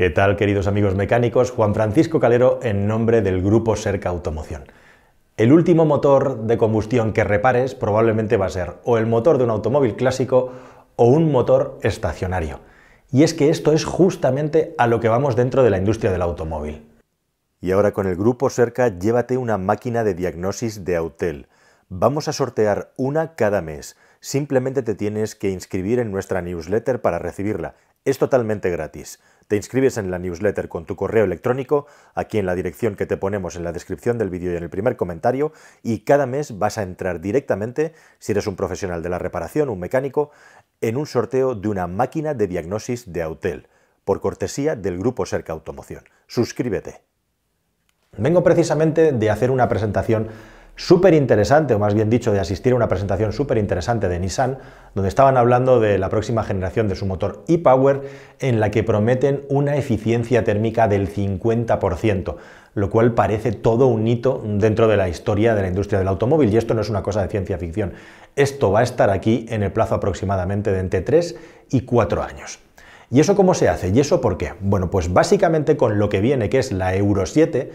¿Qué tal, queridos amigos mecánicos? Juan Francisco Calero en nombre del grupo Cerca Automoción. El último motor de combustión que repares probablemente va a ser o el motor de un automóvil clásico o un motor estacionario. Y es que esto es justamente a lo que vamos dentro de la industria del automóvil. Y ahora con el grupo Cerca llévate una máquina de diagnosis de Autel Vamos a sortear una cada mes. Simplemente te tienes que inscribir en nuestra newsletter para recibirla. Es totalmente gratis. Te inscribes en la newsletter con tu correo electrónico, aquí en la dirección que te ponemos en la descripción del vídeo y en el primer comentario, y cada mes vas a entrar directamente, si eres un profesional de la reparación, un mecánico, en un sorteo de una máquina de diagnosis de Autel, por cortesía del grupo Cerca Automoción. Suscríbete. Vengo precisamente de hacer una presentación súper interesante, o más bien dicho, de asistir a una presentación súper interesante de Nissan, donde estaban hablando de la próxima generación de su motor e-Power, en la que prometen una eficiencia térmica del 50%, lo cual parece todo un hito dentro de la historia de la industria del automóvil, y esto no es una cosa de ciencia ficción. Esto va a estar aquí en el plazo aproximadamente de entre 3 y 4 años. ¿Y eso cómo se hace? ¿Y eso por qué? Bueno, pues básicamente con lo que viene, que es la Euro 7,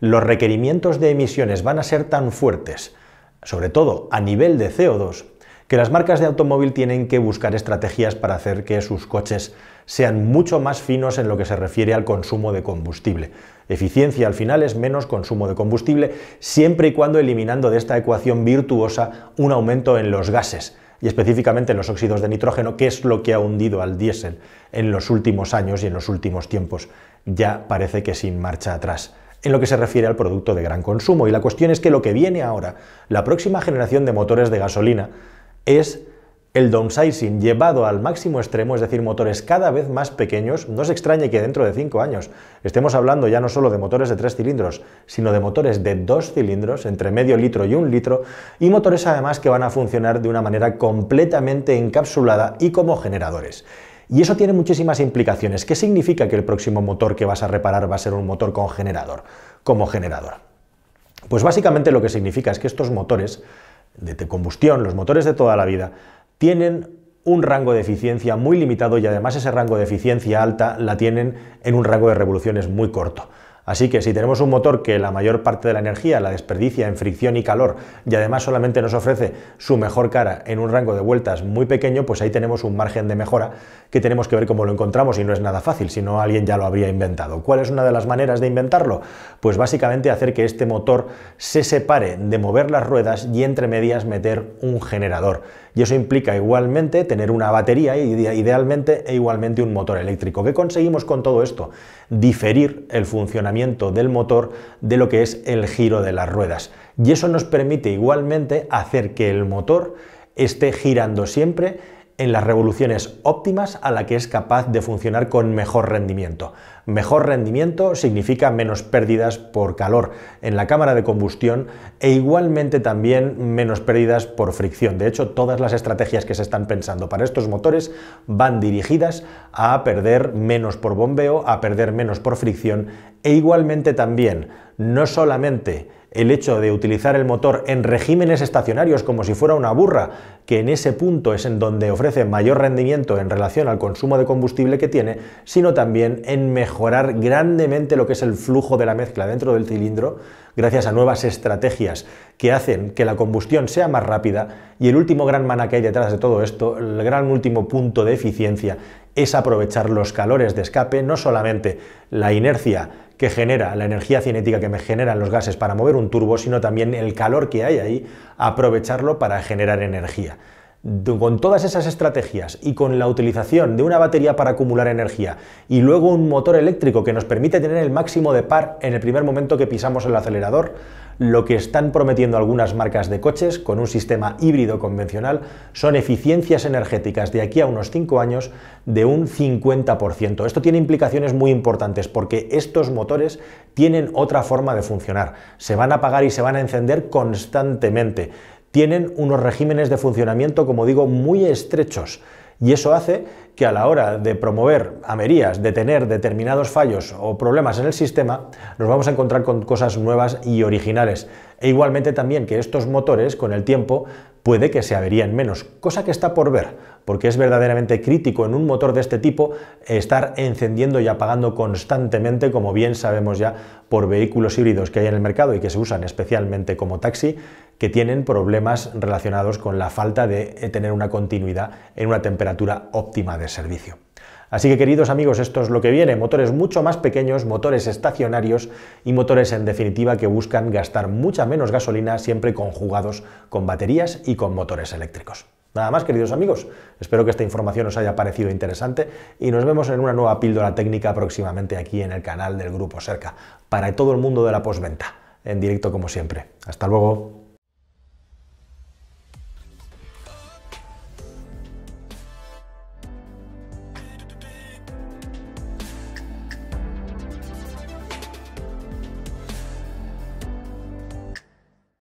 los requerimientos de emisiones van a ser tan fuertes, sobre todo a nivel de CO2, que las marcas de automóvil tienen que buscar estrategias para hacer que sus coches sean mucho más finos en lo que se refiere al consumo de combustible. Eficiencia al final es menos consumo de combustible, siempre y cuando eliminando de esta ecuación virtuosa un aumento en los gases y específicamente en los óxidos de nitrógeno, que es lo que ha hundido al diésel en los últimos años y en los últimos tiempos. Ya parece que sin marcha atrás en lo que se refiere al producto de gran consumo. Y la cuestión es que lo que viene ahora, la próxima generación de motores de gasolina, es el downsizing llevado al máximo extremo, es decir, motores cada vez más pequeños, no se extrañe que dentro de cinco años estemos hablando ya no solo de motores de tres cilindros, sino de motores de dos cilindros, entre medio litro y un litro, y motores además que van a funcionar de una manera completamente encapsulada y como generadores. Y eso tiene muchísimas implicaciones. ¿Qué significa que el próximo motor que vas a reparar va a ser un motor con generador, como generador? Pues básicamente lo que significa es que estos motores de combustión, los motores de toda la vida, tienen un rango de eficiencia muy limitado y además ese rango de eficiencia alta la tienen en un rango de revoluciones muy corto. Así que si tenemos un motor que la mayor parte de la energía la desperdicia en fricción y calor y además solamente nos ofrece su mejor cara en un rango de vueltas muy pequeño, pues ahí tenemos un margen de mejora que tenemos que ver cómo lo encontramos y no es nada fácil, si no alguien ya lo habría inventado. ¿Cuál es una de las maneras de inventarlo? Pues básicamente hacer que este motor se separe de mover las ruedas y entre medias meter un generador y eso implica igualmente tener una batería y idealmente e igualmente un motor eléctrico. ¿Qué conseguimos con todo esto? Diferir el funcionamiento del motor de lo que es el giro de las ruedas. Y eso nos permite igualmente hacer que el motor esté girando siempre en las revoluciones óptimas a la que es capaz de funcionar con mejor rendimiento. Mejor rendimiento significa menos pérdidas por calor en la cámara de combustión e igualmente también menos pérdidas por fricción. De hecho, todas las estrategias que se están pensando para estos motores van dirigidas a perder menos por bombeo, a perder menos por fricción e igualmente también no solamente el hecho de utilizar el motor en regímenes estacionarios como si fuera una burra, que en ese punto es en donde ofrece mayor rendimiento en relación al consumo de combustible que tiene, sino también en mejorar grandemente lo que es el flujo de la mezcla dentro del cilindro, gracias a nuevas estrategias que hacen que la combustión sea más rápida. Y el último gran maná que hay detrás de todo esto, el gran último punto de eficiencia, es aprovechar los calores de escape, no solamente la inercia que genera, la energía cinética que me generan los gases para mover un turbo, sino también el calor que hay ahí, aprovecharlo para generar energía. Con todas esas estrategias y con la utilización de una batería para acumular energía y luego un motor eléctrico que nos permite tener el máximo de par en el primer momento que pisamos el acelerador, lo que están prometiendo algunas marcas de coches con un sistema híbrido convencional son eficiencias energéticas de aquí a unos 5 años de un 50%. Esto tiene implicaciones muy importantes porque estos motores tienen otra forma de funcionar. Se van a apagar y se van a encender constantemente. Tienen unos regímenes de funcionamiento, como digo, muy estrechos y eso hace que a la hora de promover amerías, de tener determinados fallos o problemas en el sistema, nos vamos a encontrar con cosas nuevas y originales. E igualmente también que estos motores con el tiempo puede que se en menos, cosa que está por ver, porque es verdaderamente crítico en un motor de este tipo estar encendiendo y apagando constantemente, como bien sabemos ya por vehículos híbridos que hay en el mercado y que se usan especialmente como taxi, que tienen problemas relacionados con la falta de tener una continuidad en una temperatura óptima de servicio. Así que queridos amigos, esto es lo que viene, motores mucho más pequeños, motores estacionarios y motores en definitiva que buscan gastar mucha menos gasolina siempre conjugados con baterías y con motores eléctricos. Nada más, queridos amigos, espero que esta información os haya parecido interesante y nos vemos en una nueva píldora técnica próximamente aquí en el canal del Grupo Cerca, para todo el mundo de la postventa, en directo como siempre. Hasta luego.